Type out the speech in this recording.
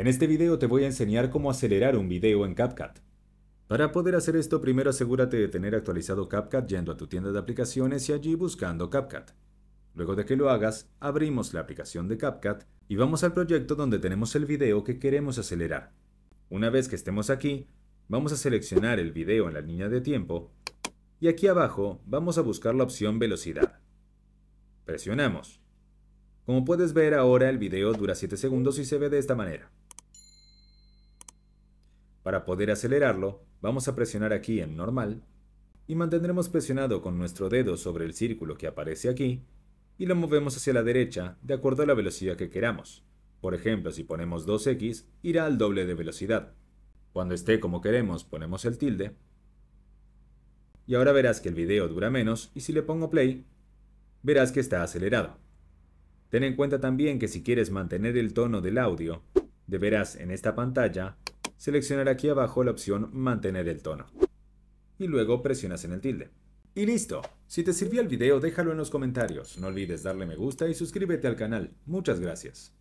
En este video te voy a enseñar cómo acelerar un video en CapCut. Para poder hacer esto, primero asegúrate de tener actualizado CapCut yendo a tu tienda de aplicaciones y allí buscando CapCut. Luego de que lo hagas, abrimos la aplicación de CapCut y vamos al proyecto donde tenemos el video que queremos acelerar. Una vez que estemos aquí, vamos a seleccionar el video en la línea de tiempo y aquí abajo vamos a buscar la opción velocidad. Presionamos. Como puedes ver ahora el video dura 7 segundos y se ve de esta manera. Para poder acelerarlo, vamos a presionar aquí en normal y mantendremos presionado con nuestro dedo sobre el círculo que aparece aquí y lo movemos hacia la derecha de acuerdo a la velocidad que queramos. Por ejemplo, si ponemos 2x, irá al doble de velocidad. Cuando esté como queremos, ponemos el tilde. Y ahora verás que el video dura menos y si le pongo play, verás que está acelerado. Ten en cuenta también que si quieres mantener el tono del audio, deberás en esta pantalla seleccionar aquí abajo la opción Mantener el tono. Y luego presionas en el tilde. Y listo. Si te sirvió el video déjalo en los comentarios, no olvides darle me gusta y suscríbete al canal. Muchas gracias.